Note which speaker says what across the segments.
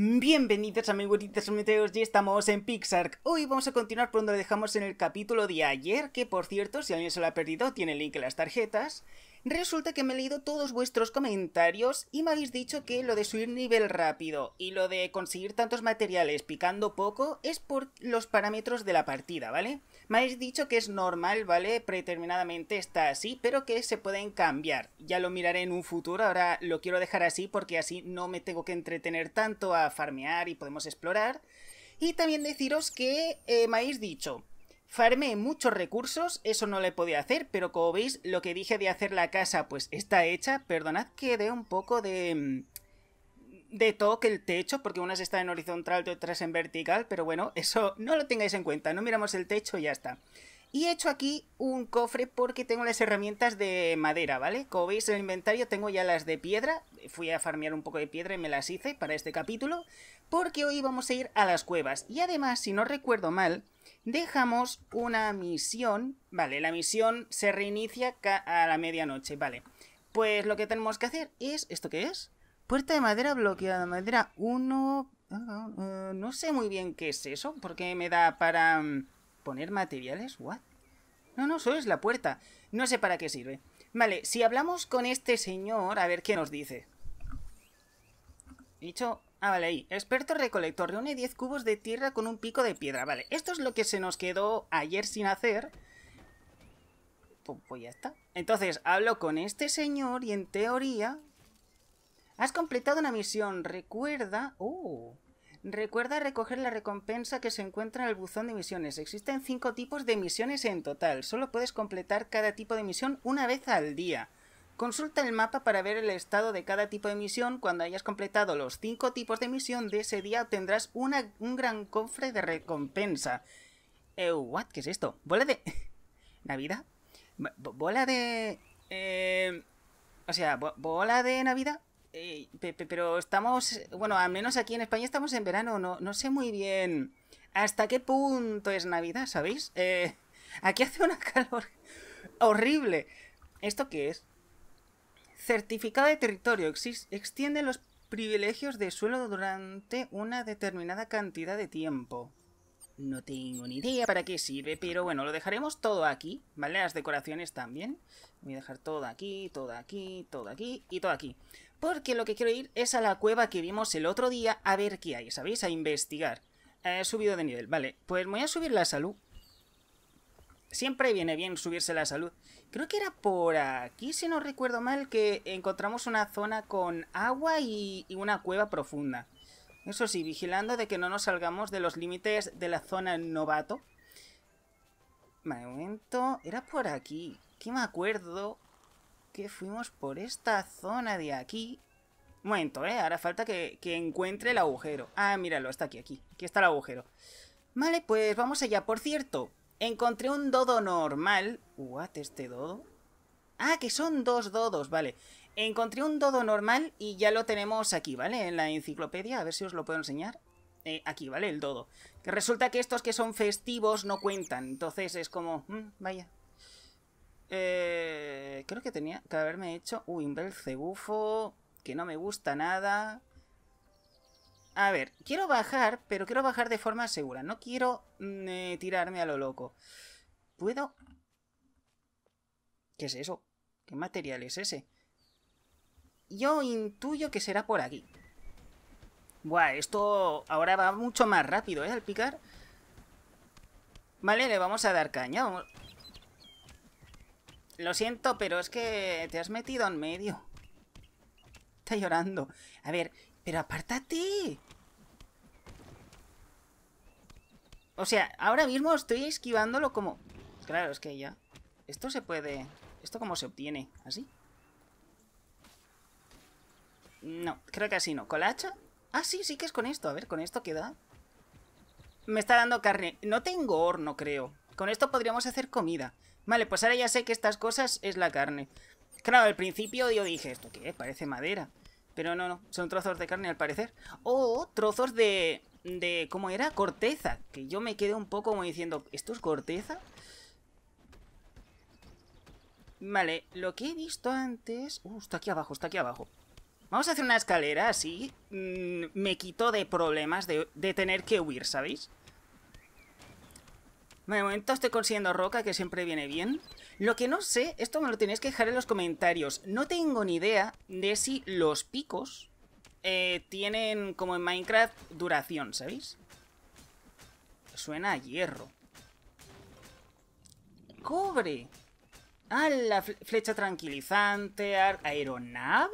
Speaker 1: Bienvenidos amiguitos meteoros y estamos en Pixar. Hoy vamos a continuar por donde dejamos en el capítulo de ayer, que por cierto, si alguien se lo ha perdido, tiene el link en las tarjetas. Resulta que me he leído todos vuestros comentarios y me habéis dicho que lo de subir nivel rápido y lo de conseguir tantos materiales picando poco es por los parámetros de la partida, ¿vale? Me habéis dicho que es normal, ¿vale? Preterminadamente está así, pero que se pueden cambiar. Ya lo miraré en un futuro, ahora lo quiero dejar así porque así no me tengo que entretener tanto a farmear y podemos explorar. Y también deciros que eh, me habéis dicho, farmé muchos recursos, eso no le podía hacer, pero como veis, lo que dije de hacer la casa pues está hecha, perdonad que dé un poco de mm, de toque el techo, porque unas están en horizontal y otras en vertical, pero bueno, eso no lo tengáis en cuenta, no miramos el techo y ya está. Y he hecho aquí un cofre porque tengo las herramientas de madera, ¿vale? Como veis en el inventario tengo ya las de piedra, fui a farmear un poco de piedra y me las hice para este capítulo, porque hoy vamos a ir a las cuevas. Y además, si no recuerdo mal, dejamos una misión, vale, la misión se reinicia a la medianoche, vale. Pues lo que tenemos que hacer es, ¿esto qué es? Puerta de madera bloqueada, madera 1... Ah, eh, no sé muy bien qué es eso, porque me da para mm, poner materiales, ¿what? No, no, eso es la puerta. No sé para qué sirve. Vale, si hablamos con este señor, a ver qué nos dice. Dicho... Ah, vale, ahí. Experto recolector. Reúne 10 cubos de tierra con un pico de piedra. Vale, esto es lo que se nos quedó ayer sin hacer. pues, pues ya está. Entonces, hablo con este señor y en teoría Has completado una misión. Recuerda... Oh, recuerda recoger la recompensa que se encuentra en el buzón de misiones. Existen cinco tipos de misiones en total. Solo puedes completar cada tipo de misión una vez al día. Consulta el mapa para ver el estado de cada tipo de misión. Cuando hayas completado los cinco tipos de misión de ese día obtendrás una, un gran cofre de recompensa. Eh, what? ¿Qué es esto? ¿Bola de... ¿Navidad? ¿Bola de... Eh, o sea, ¿bola de Navidad? Eh, pero estamos, bueno, al menos aquí en España estamos en verano, no, no sé muy bien hasta qué punto es Navidad, ¿sabéis? Eh, aquí hace una calor horrible. ¿Esto qué es? Certificado de territorio. extiende los privilegios de suelo durante una determinada cantidad de tiempo. No tengo ni idea para qué sirve, pero bueno, lo dejaremos todo aquí, ¿vale? Las decoraciones también. Voy a dejar todo aquí, todo aquí, todo aquí y todo aquí porque lo que quiero ir es a la cueva que vimos el otro día a ver qué hay, ¿sabéis? A investigar. He subido de nivel, vale. Pues voy a subir la salud. Siempre viene bien subirse la salud. Creo que era por aquí, si no recuerdo mal, que encontramos una zona con agua y, una cueva profunda. Eso sí, vigilando de que no nos salgamos de los límites de la zona novato. Vale, momento. Era por aquí. ¿Qué me acuerdo que fuimos por esta zona de aquí. Un momento, ¿eh? Ahora falta que, que encuentre el agujero. Ah, míralo, está aquí, aquí. Aquí está el agujero. Vale, pues vamos allá. Por cierto, encontré un dodo normal. What, este dodo. Ah, que son dos dodos, vale. Encontré un dodo normal y ya lo tenemos aquí, ¿vale? En la enciclopedia, a ver si os lo puedo enseñar. Eh, aquí, ¿vale? El dodo. Que resulta que estos que son festivos no cuentan, entonces es como... Mm, vaya, eh, creo que tenía que haberme hecho uy, un bufo que no me gusta nada. A ver, quiero bajar, pero quiero bajar de forma segura. No quiero mm, eh, tirarme a lo loco. ¿Puedo? ¿Qué es eso? ¿Qué material es ese? Yo intuyo que será por aquí. Buah, esto ahora va mucho más rápido, ¿eh? Al picar. Vale, le vamos a dar caña. Vamos... Lo siento, pero es que te has metido en medio. Está llorando. A ver, pero apártate. O sea, ahora mismo estoy esquivándolo como... Claro, es que ya... Esto se puede... ¿Esto cómo se obtiene? ¿Así? No, creo que así no. ¿Con la hacha? Ah, sí, sí que es con esto. A ver, ¿con esto qué da? Me está dando carne. No tengo horno, creo. Con esto podríamos hacer comida. Vale, pues ahora ya sé que estas cosas es la carne. Claro, al principio yo dije, ¿esto qué Parece madera. Pero no, no, son trozos de carne al parecer. O trozos de... de ¿Cómo era? Corteza. Que yo me quedé un poco como diciendo, ¿esto es corteza? Vale, lo que he visto antes... Uh, está aquí abajo, está aquí abajo. Vamos a hacer una escalera así. Mm, me quito de problemas de, de tener que huir, ¿sabéis? De momento estoy consiguiendo roca, que siempre viene bien. Lo que no sé, esto me lo tenéis que dejar en los comentarios. No tengo ni idea de si los picos eh, tienen, como en Minecraft, duración, ¿sabéis? Suena a hierro. ¡Cobre! Ah, la flecha tranquilizante, aeronave...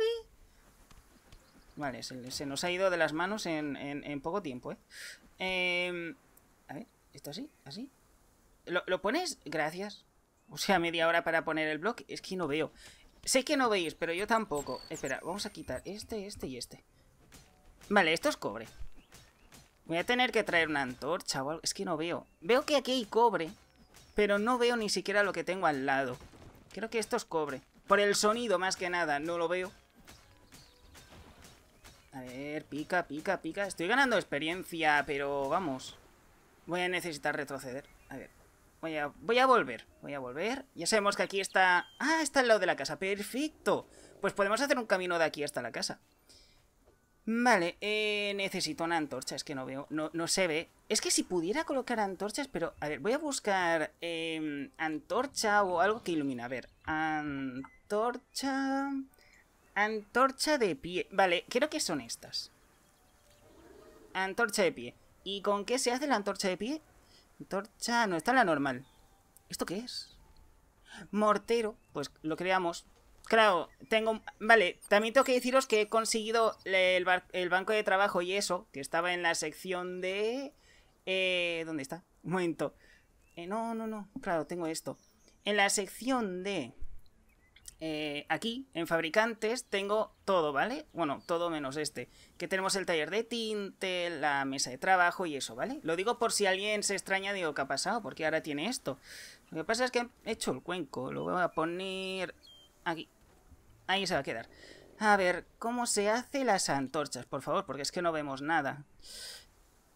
Speaker 1: Vale, se, nos ha ido de las manos en, poco tiempo, ¿eh? Em, a ver, ¿esto así? ¿Así? ¿Lo, ¿Lo, pones? Gracias. O sea, media hora para poner el block. Es que no veo. Sé que no veis, pero yo tampoco. Espera, vamos a quitar este, este y este. Vale, esto es cobre. Voy a tener que traer una antorcha o Es que no veo. Veo que aquí hay cobre, pero no veo ni siquiera lo que tengo al lado. Creo que esto es cobre. Por el sonido, más que nada. No lo veo. A ver, pica, pica, pica. Estoy ganando experiencia, pero vamos. Voy a necesitar retroceder. A ver. Voy a, volver, voy a volver. Ya sabemos que aquí está... ¡Ah, está al lado de la casa! ¡Perfecto! Pues podemos hacer un camino de aquí hasta la casa. Vale, eh, necesito una antorcha, es que no veo, no, no se ve. Es que si pudiera colocar antorchas, pero... A ver, voy a buscar em, antorcha o algo que ilumina. A ver, antorcha... Antorcha de pie. Vale, creo que son estas. Antorcha de pie. ¿Y con qué se hace la antorcha de pie? Antorcha, no, está en la normal. ¿Esto qué es? Mortero, pues lo creamos. Claro, tengo... Vale, también tengo que deciros que he conseguido el, banco de trabajo y eso, que estaba en la sección de... Eh, ¿Dónde está? Un momento. Eh, no, no, no. Claro, tengo esto. En la sección de... Eh, aquí, en fabricantes, tengo todo, ¿vale? Bueno, todo menos este. Que tenemos el taller de tinte, la mesa de trabajo y eso, ¿vale? Lo digo por si alguien se extraña, digo, ¿qué ha pasado? Porque ahora tiene esto? Lo que pasa es que he hecho el cuenco. Lo voy a poner aquí. Ahí se va a quedar. A ver, ¿cómo se hace las antorchas? Por favor, porque es que no vemos nada.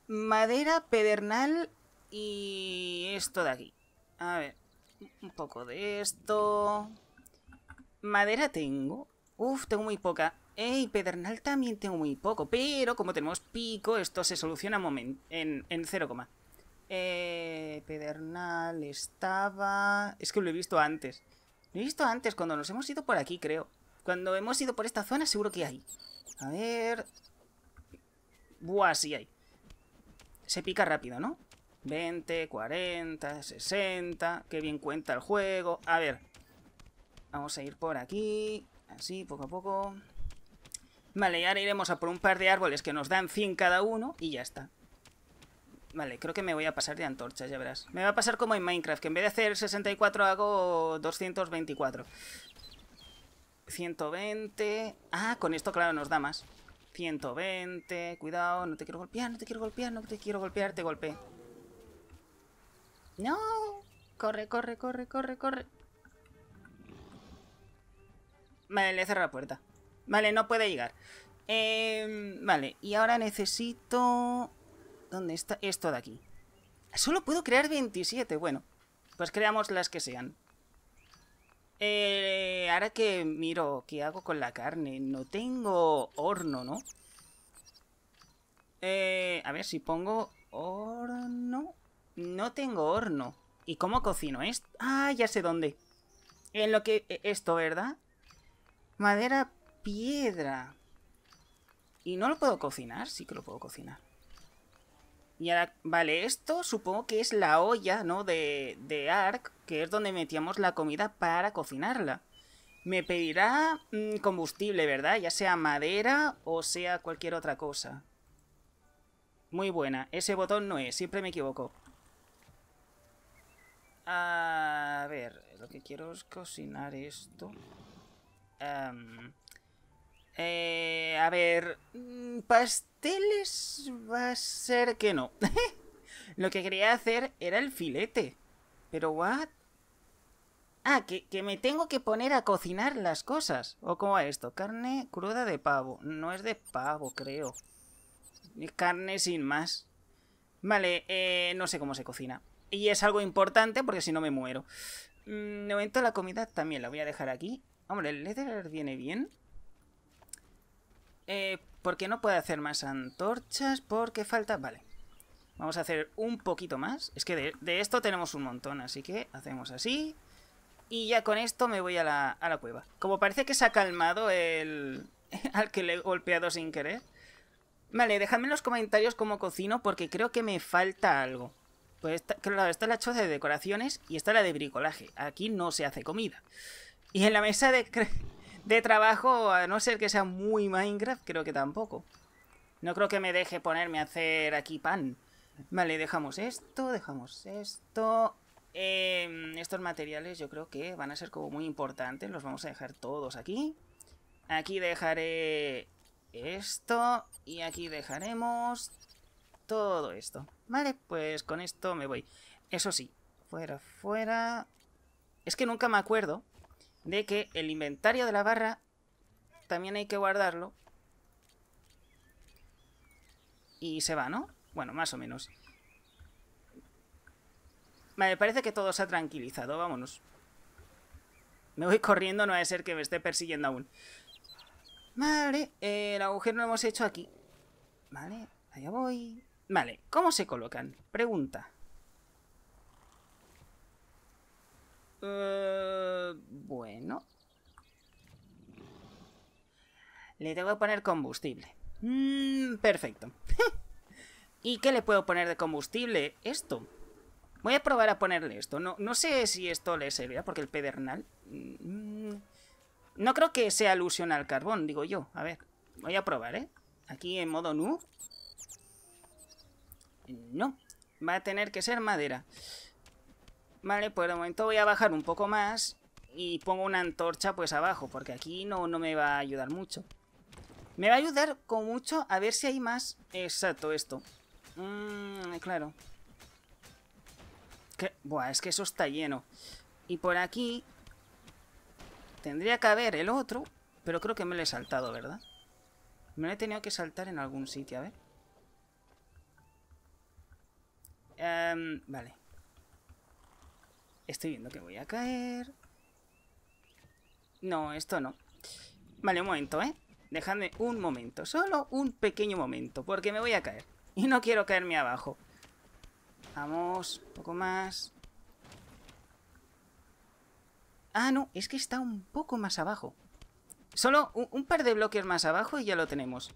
Speaker 1: Madera, pedernal y esto de aquí. A ver, un poco de esto, Madera tengo. Uf, tengo muy poca. Ey, pedernal también tengo muy poco. Pero como tenemos pico, esto se soluciona en, en 0, eh, pedernal estaba... Es que lo he visto antes. Lo he visto antes, cuando nos hemos ido por aquí, creo. Cuando hemos ido por esta zona, seguro que hay. A ver... Buah, sí hay. Se pica rápido, ¿no? 20, 40, 60... Qué bien cuenta el juego. A ver... Vamos a ir por aquí, así, poco a poco. Vale, y ahora iremos a por un par de árboles que nos dan 100 cada uno y ya está. Vale, creo que me voy a pasar de antorchas, ya verás. Me va a pasar como en Minecraft, que en vez de hacer 64 hago 224. 120... Ah, con esto, claro, nos da más. 120... Cuidado, no te quiero golpear, no te quiero golpear, no te quiero golpear, te golpeé. ¡No! Corre, corre, corre, corre, corre. Vale, le cerro la puerta. Vale, no puede llegar. Em, vale, y ahora necesito... ¿Dónde está? Esto de aquí. Solo puedo crear 27. Bueno, pues creamos las que sean. Eh, ahora que miro qué hago con la carne. No tengo horno, ¿no? Eh, a ver si pongo horno. No tengo horno. ¿Y cómo cocino esto? Ah, ya sé dónde. En lo que... E, esto, ¿verdad? Madera, piedra. Y no lo puedo cocinar, sí que lo puedo cocinar. Y ahora, vale, esto supongo que es la olla, ¿no? De, de Ark, que es donde metíamos la comida para cocinarla. Me pedirá mm, combustible, ¿verdad? Ya sea madera o sea cualquier otra cosa. Muy buena. Ese botón no es, siempre me equivoco. A ver, lo que quiero es cocinar esto. Em, eh, a ver, mm, pasteles va a ser que no. Lo que quería hacer era el filete. Pero what? Ah, que, que, me tengo que poner a cocinar las cosas. ¿O cómo va esto? Carne cruda de pavo. No es de pavo, creo. Carne sin más. Vale, eh, no sé cómo se cocina. Y es algo importante porque si no me muero. Mm, de momento la comida también la voy a dejar aquí. Hombre, el Leather viene bien. Eh, ¿Por qué no puede hacer más antorchas, porque falta... Vale. Vamos a hacer un poquito más. Es que de, esto tenemos un montón, así que hacemos así. Y ya con esto me voy a la, cueva. Como parece que se ha calmado el... al que le he golpeado sin querer. Vale, dejadme en los comentarios cómo cocino, porque creo que me falta algo. Pues esta, claro, está la choza de decoraciones y está la de bricolaje. Aquí no se hace comida. Y en la mesa de, trabajo, a no ser que sea muy Minecraft, creo que tampoco. No creo que me deje ponerme a hacer aquí pan. Vale, dejamos esto, dejamos esto. Em, estos materiales yo creo que van a ser como muy importantes. Los vamos a dejar todos aquí. Aquí dejaré esto. Y aquí dejaremos todo esto. Vale, pues con esto me voy. Eso sí, fuera, fuera... Es que nunca me acuerdo de que el inventario de la barra también hay que guardarlo. Y se va, ¿no? Bueno, más o menos. Vale, parece que todo se ha tranquilizado, vámonos. Me voy corriendo, no ha a ser que me esté persiguiendo aún. Vale, eh, el agujero lo hemos hecho aquí. Vale, allá voy. Vale, ¿cómo se colocan? Pregunta. Eh, bueno. Le tengo que poner combustible. Mm, perfecto. ¿Y qué le puedo poner de combustible? Esto. Voy a probar a ponerle esto. No, no sé si esto le servirá, porque el pedernal... Mm, no creo que sea alusión al carbón, digo yo. A ver, voy a probar, ¿eh? Aquí en modo nu. No, va a tener que ser madera. Vale, por pues de momento voy a bajar un poco más y pongo una antorcha pues abajo, porque aquí no, no me va a ayudar mucho. Me va a ayudar con mucho a ver si hay más... Exacto, esto. Mmm, claro. Que... Buah, es que eso está lleno. Y por aquí... Tendría que haber el otro, pero creo que me lo he saltado, ¿verdad? Me lo he tenido que saltar en algún sitio, a ver. Em, vale. Estoy viendo que voy a caer. No, esto no. Vale, un momento, ¿eh? Dejadme un momento, solo un pequeño momento, porque me voy a caer. Y no quiero caerme abajo. Vamos, un poco más. Ah, no, es que está un poco más abajo. Solo un, par de bloques más abajo y ya lo tenemos.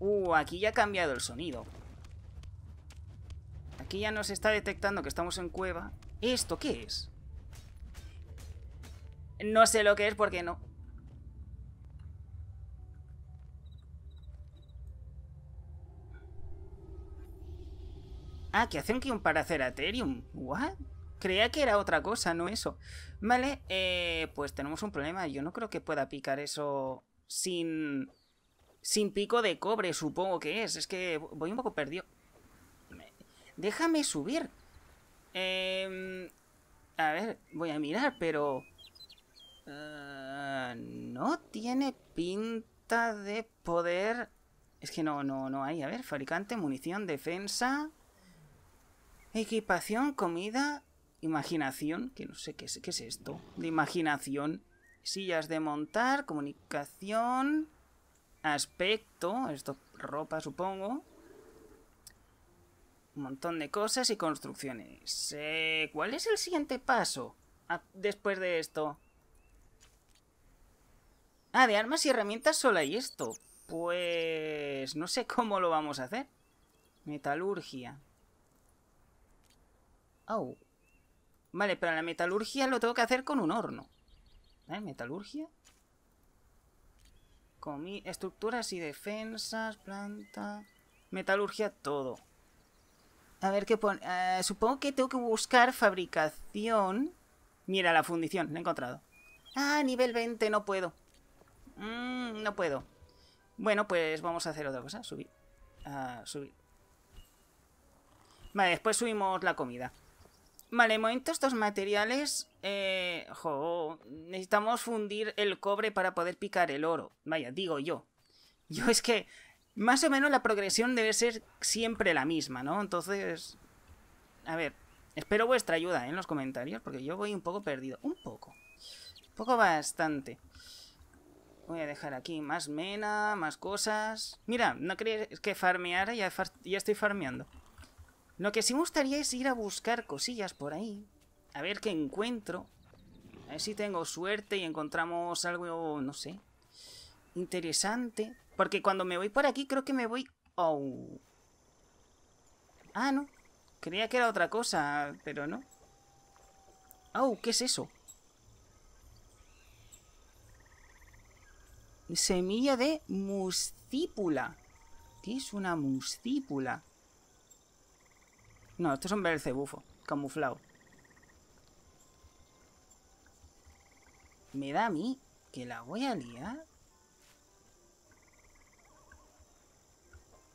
Speaker 1: Uh, aquí ya ha cambiado el sonido. Aquí ya nos está detectando que estamos en cueva ¿Esto qué es? No sé lo que es porque no. Ah, que hacen que un Paraceraterium. ¿What? Creía que era otra cosa, no eso. Vale, eh, pues tenemos un problema. Yo no creo que pueda picar eso sin... Sin pico de cobre, supongo que es. Es que voy un poco perdido. Déjame subir. Em, a ver, voy a mirar, pero... Ah, no tiene pinta de poder... Es que no, no, no hay. A ver, fabricante, munición, defensa... Equipación, comida, imaginación, que no sé qué es, qué es esto, de imaginación, sillas de montar, comunicación, aspecto, esto ropa supongo, un montón de cosas y construcciones. Eh, ¿Cuál es el siguiente paso ah, después de esto? Ah, de armas y herramientas solo hay esto. Pues... no sé cómo lo vamos a hacer. Metalurgia. Oh. Vale, pero la metalurgia lo tengo que hacer con un horno. ¿Eh? ¿Metalurgia? Comi estructuras y defensas, planta... Metalurgia, todo. A ver qué pone. Eh, supongo que tengo que buscar fabricación. Mira, la fundición, la he encontrado. Ah, nivel 20, no puedo. Mm, no puedo. Bueno, pues vamos a hacer otra cosa. Subir. subir. Vale, después subimos la comida. Vale, de momento estos materiales... Eh, jo, necesitamos fundir el cobre para poder picar el oro. Vaya, digo yo. Yo es que más o menos la progresión debe ser siempre la misma, ¿no? Entonces, a ver, espero vuestra ayuda ¿eh? en los comentarios, porque yo voy un poco perdido. Un poco. Un poco bastante. Voy a dejar aquí más mena, más cosas. Mira, no crees que farmeara, ya, ya estoy farmeando. Lo que sí me gustaría es ir a buscar cosillas por ahí. A ver qué encuentro. A ver si tengo suerte y encontramos algo, no sé, Interesante. Porque cuando me voy por aquí creo que me voy... Oh. Ah, no. Creía que era otra cosa, pero no. Oh, ¿qué es eso? Semilla de muscípula. ¿Qué es una muscípula? No, esto estos son bercebufo, camuflado. Me da a mí que la voy a liar.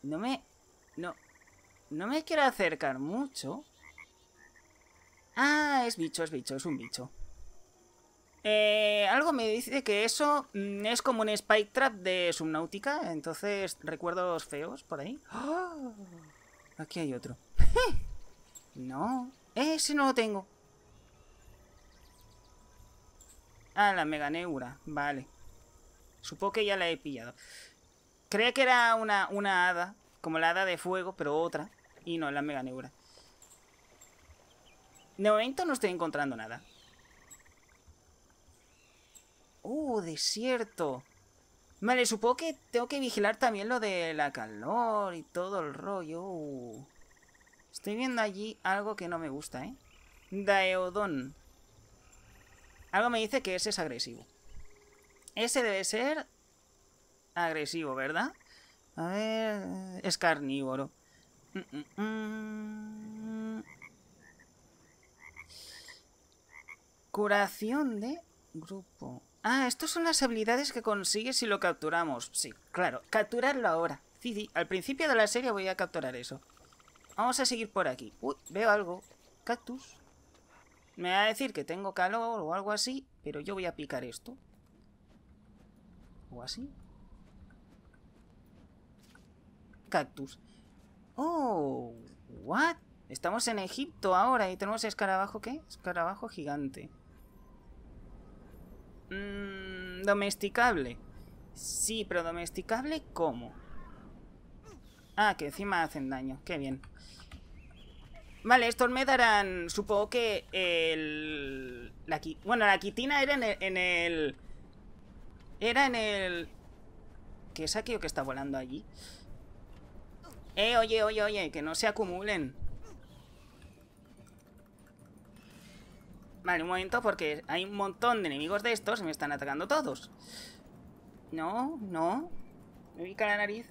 Speaker 1: No me... No... No me quiero acercar mucho. Ah, es bicho, es bicho, es un bicho. Eh, algo me dice que eso mm, es como un spike trap de Subnautica, entonces recuerdos feos por ahí. ¡Ah! Aquí hay otro. no, ese no lo tengo. Ah, la meganeura, vale. Supongo que ya la he pillado. Creía que era una, una hada, como la hada de fuego, pero otra. Y no, la mega neura. De momento no estoy encontrando nada. ¡Uh, desierto! Vale, supongo que tengo que vigilar también lo de la calor y todo el rollo. Estoy viendo allí algo que no me gusta, ¿eh? Daeodon. Algo me dice que ese es agresivo. Ese debe ser agresivo, ¿verdad? A ver... Es carnívoro. Mm, mm, mm. Curación de grupo. Ah, estas son las habilidades que consigue si lo capturamos. Sí, claro. Capturarlo ahora. Sí, Al principio de la serie voy a capturar eso. Vamos a seguir por aquí. Uy, veo algo. Cactus. Me va a decir que tengo calor o algo así, pero yo voy a picar esto. O así. Cactus. Oh, what? Estamos en Egipto ahora y tenemos escarabajo, ¿qué? Escarabajo gigante. Mmm, domesticable. Sí, pero domesticable, ¿cómo? Ah, que encima hacen daño. Qué bien. Vale, estos me darán... Supongo que el... bueno, la quitina era en en el... Era en el... ¿Qué es aquello que está volando allí? Eh, oye, oye, oye, que no se acumulen. Vale, un momento, porque hay un montón de enemigos de estos y me están atacando todos. No, no. Me ubica la nariz.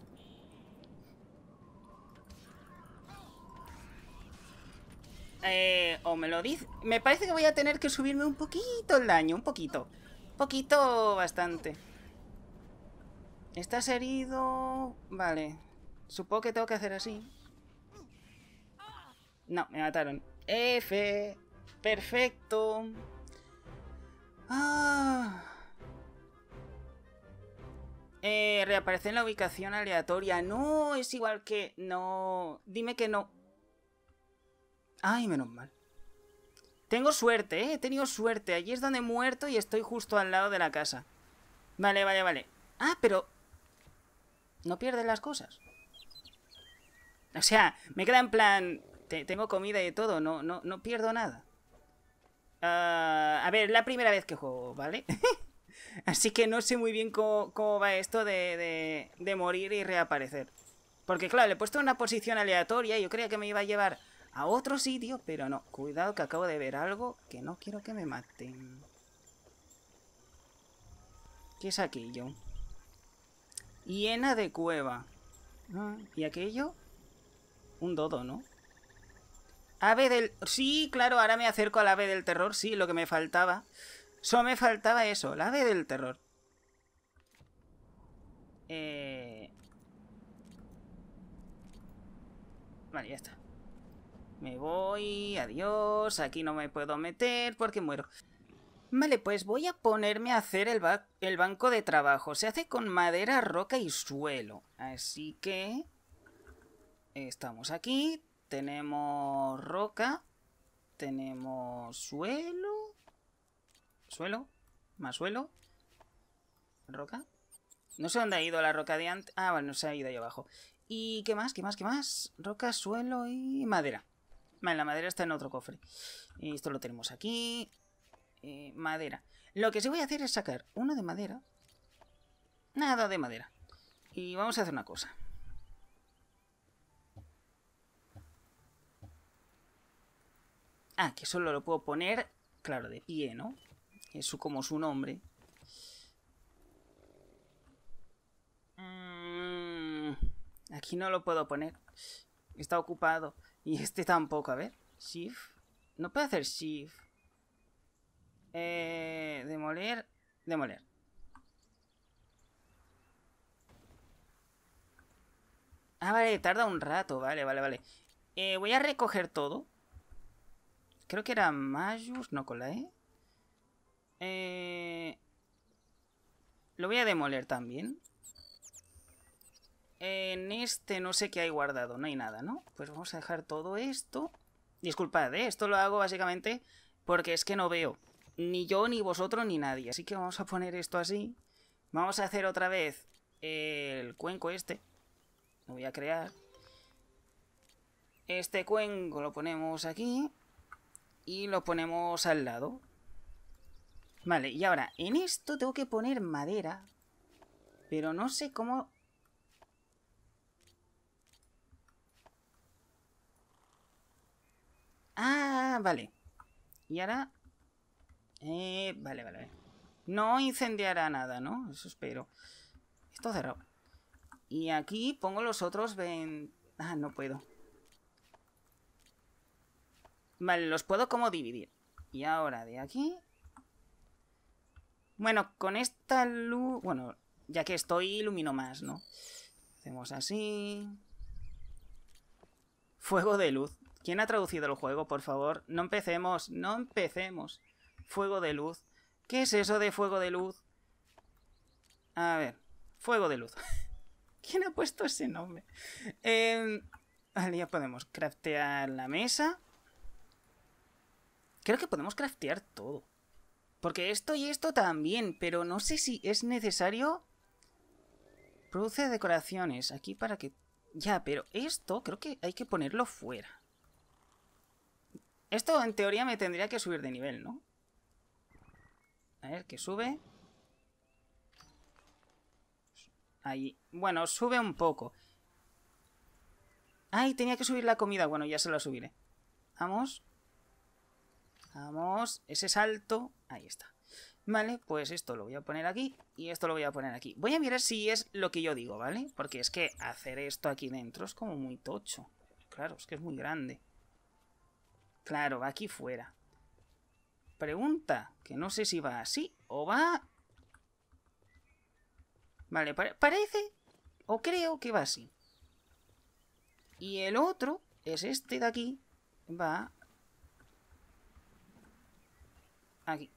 Speaker 1: Eh, o me lo dice... Me parece que voy a tener que subirme un poquito el daño, un poquito. Poquito bastante. Estás herido... Vale. Supongo que tengo que hacer así. No, me mataron. F. Perfecto. Ah. Eh, reaparece en la ubicación aleatoria. No, es igual que... No. Dime que no. Ay, menos mal. Tengo suerte, ¿eh? He tenido suerte. Allí es donde he muerto y estoy justo al lado de la casa. Vale, vale, vale. Ah, pero... No pierdes las cosas. O sea, me queda en plan, tengo comida y todo, no, no, pierdo nada. Ah, a ver, la primera vez que juego, ¿vale? Así que no sé muy bien cómo, va esto de, morir y reaparecer. Porque claro, le he puesto una posición aleatoria, yo creía que me iba a llevar a otro sitio, pero no. Cuidado que acabo de ver algo que no quiero que me maten. ¿Qué es aquello? Hiena de cueva. Ah, ¿Y aquello? Un dodo, ¿no? Ave del... Sí, claro, ahora me acerco al ave del terror. Sí, lo que me faltaba. Solo me faltaba eso, el ave del terror. Eh, vale, ya está. Me voy, adiós, aquí no me puedo meter porque muero. Vale, pues voy a ponerme a hacer el, el banco de trabajo. Se hace con madera, roca y suelo. Así que... Estamos aquí, tenemos roca, tenemos suelo, suelo, más suelo, roca. No sé dónde ha ido la roca de antes. Ah, bueno, se ha ido ahí abajo. ¿Y qué más? ¿Qué más? ¿Qué más? Roca, suelo y madera. Vale, la madera está en otro cofre. Esto lo tenemos aquí. Eh, madera. Lo que sí voy a hacer es sacar uno de madera. Nada de madera. Y vamos a hacer una cosa. Ah, que solo lo puedo poner, claro, de pie, ¿no? Eso como su nombre. Mm, aquí no lo puedo poner. Está ocupado. Y este tampoco, a ver. Shift. No puedo hacer shift. Eh, demoler. Demoler. Ah, vale, tarda un rato. Vale, vale, vale. Eh, voy a recoger todo. Creo que era Mayus, no con la E. Eh... Lo voy a demoler también. En este no sé qué hay guardado, no hay nada, ¿no? Pues vamos a dejar todo esto. Disculpad, ¿eh? esto lo hago básicamente porque es que no veo. Ni yo, ni vosotros, ni nadie. Así que vamos a poner esto así. Vamos a hacer otra vez el cuenco este. Lo voy a crear. Este cuenco lo ponemos aquí y lo ponemos al lado. Vale, y ahora, en esto tengo que poner madera, pero no sé cómo... Ah, vale. Y ahora... Eh, vale, vale, No incendiará nada, ¿no? Eso espero. Esto cerrado. Y aquí pongo los otros ven Ah, no puedo. Vale, los puedo como dividir. Y ahora de aquí... Bueno, con esta luz... Bueno, ya que estoy, ilumino más, ¿no? Hacemos así... Fuego de luz. ¿Quién ha traducido el juego, por favor? No empecemos, no empecemos. Fuego de luz. ¿Qué es eso de fuego de luz? A ver, fuego de luz. ¿Quién ha puesto ese nombre? Eh, ya podemos craftear la mesa. Creo que podemos craftear todo. Porque esto y esto también, pero no sé si es necesario... Produce decoraciones aquí para que... Ya, pero esto creo que hay que ponerlo fuera. Esto en teoría me tendría que subir de nivel, ¿no? A ver, que sube. Ahí. Bueno, sube un poco. Ay, tenía que subir la comida. Bueno, ya se la subiré. Vamos. Vamos, ese salto, ahí está. Vale, pues esto lo voy a poner aquí y esto lo voy a poner aquí. Voy a mirar si es lo que yo digo, ¿vale? Porque es que hacer esto aquí dentro es como muy tocho. Claro, es que es muy grande. Claro, va aquí fuera. Pregunta, que no sé si va así o va... Vale, parece o creo que va así. Y el otro es este de aquí, va Aquí.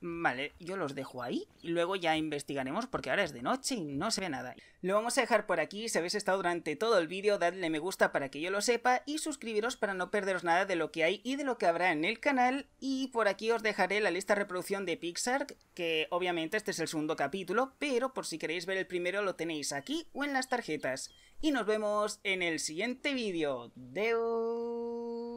Speaker 1: Vale, yo los dejo ahí y luego ya investigaremos porque ahora es de noche y no se ve nada. Lo vamos a dejar por aquí, si habéis estado durante todo el vídeo dadle me gusta para que yo lo sepa y suscribiros para no perderos nada de lo que hay y de lo que habrá en el canal y por aquí os dejaré la lista de reproducción de Pixar que obviamente este es el segundo capítulo pero por si queréis ver el primero lo tenéis aquí o en las tarjetas y nos vemos en el siguiente vídeo. de